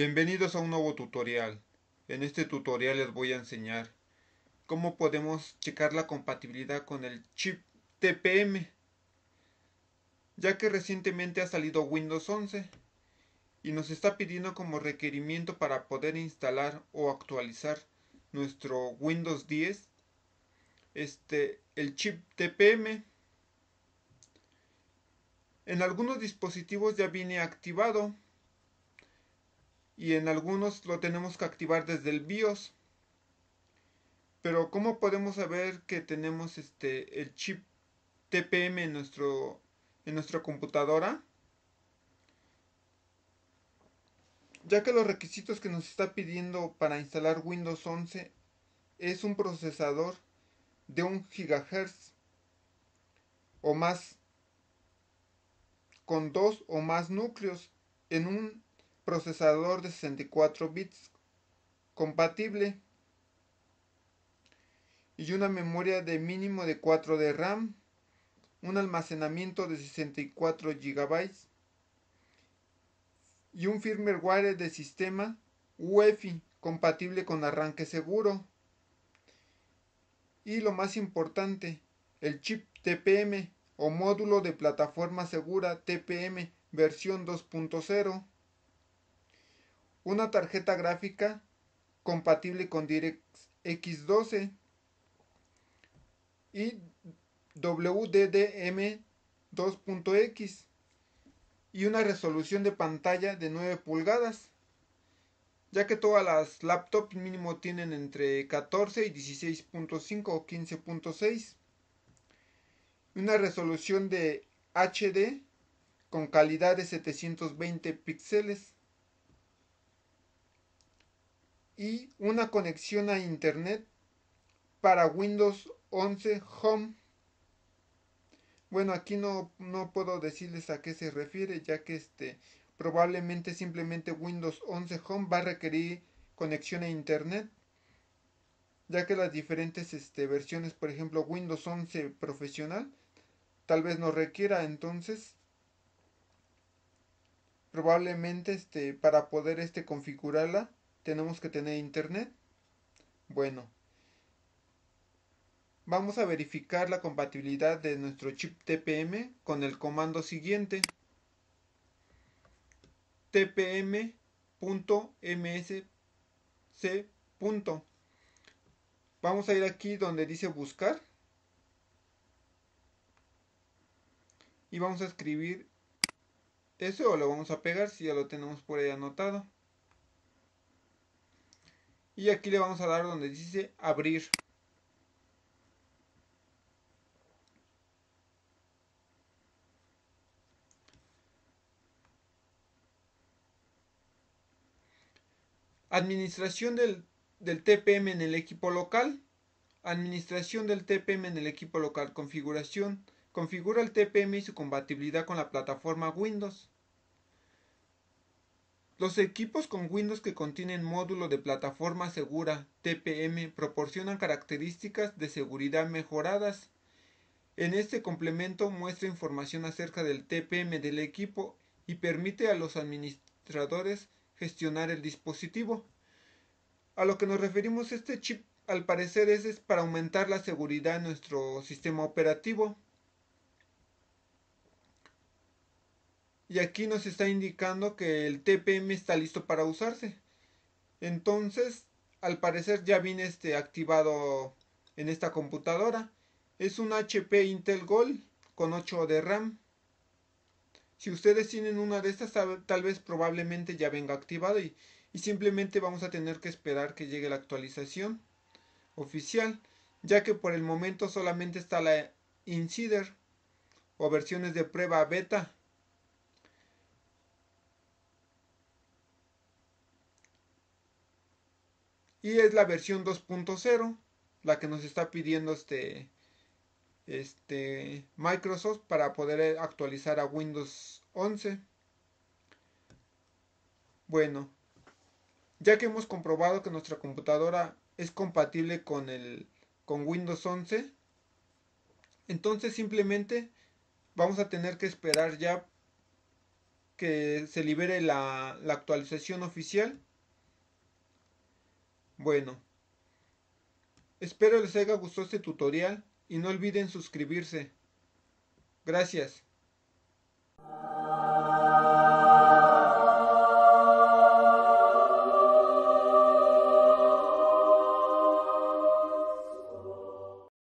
Bienvenidos a un nuevo tutorial. En este tutorial les voy a enseñar cómo podemos checar la compatibilidad con el chip TPM ya que recientemente ha salido Windows 11 y nos está pidiendo como requerimiento para poder instalar o actualizar nuestro Windows 10 este el chip TPM en algunos dispositivos ya viene activado y en algunos lo tenemos que activar desde el BIOS. Pero ¿cómo podemos saber que tenemos este el chip TPM en nuestro en nuestra computadora? Ya que los requisitos que nos está pidiendo para instalar Windows 11 es un procesador de 1 GHz o más con dos o más núcleos en un procesador de 64 bits compatible y una memoria de mínimo de 4 de RAM, un almacenamiento de 64 GB y un firmware de sistema UEFI compatible con arranque seguro. Y lo más importante, el chip TPM o módulo de plataforma segura TPM versión 2.0 una tarjeta gráfica compatible con DirectX 12 y WDDM 2.x y una resolución de pantalla de 9 pulgadas, ya que todas las laptops mínimo tienen entre 14 y 16.5 o 15.6, una resolución de HD con calidad de 720 píxeles y una conexión a Internet para Windows 11 Home. Bueno, aquí no, puedo decirles a qué se refiere, ya que este, probablemente simplemente Windows 11 Home va a requerir conexión a Internet, ya que las diferentes este, versiones, por ejemplo Windows 11 Profesional, tal vez no requiera, entonces probablemente este, para poder este, configurarla tenemos que tener internet. Bueno, vamos a verificar la compatibilidad de nuestro chip TPM con el comando siguiente tpm.msc. Vamos a ir aquí donde dice buscar y vamos a escribir eso o lo vamos a pegar si ya lo tenemos por ahí anotado y aquí le vamos a dar donde dice abrir Administración del, del, TPM en el equipo local. Administración del TPM en el equipo local. Configuración. Configura el TPM y su compatibilidad con la plataforma Windows. Los equipos con Windows que contienen módulo de plataforma segura TPM proporcionan características de seguridad mejoradas. En este complemento muestra información acerca del TPM del equipo y permite a los administradores gestionar el dispositivo. A lo que nos referimos este chip al parecer es, para aumentar la seguridad de nuestro sistema operativo. y aquí nos está indicando que el TPM está listo para usarse. Entonces, al parecer ya viene este activado en esta computadora. Es un HP Intel Gold con 8 de RAM. Si ustedes tienen una de estas, tal vez probablemente ya venga activado y simplemente vamos a tener que esperar que llegue la actualización oficial, ya que por el momento solamente está la Insider o versiones de prueba beta Y es la versión 2.0, la que nos está pidiendo este, este Microsoft para poder eh, actualizar a Windows 11. Bueno, ya que hemos comprobado que nuestra computadora es compatible con, el, con Windows 11, entonces simplemente vamos a tener que esperar ya que se libere la, la actualización oficial bueno, espero les haya gustado este tutorial y no olviden suscribirse. Gracias.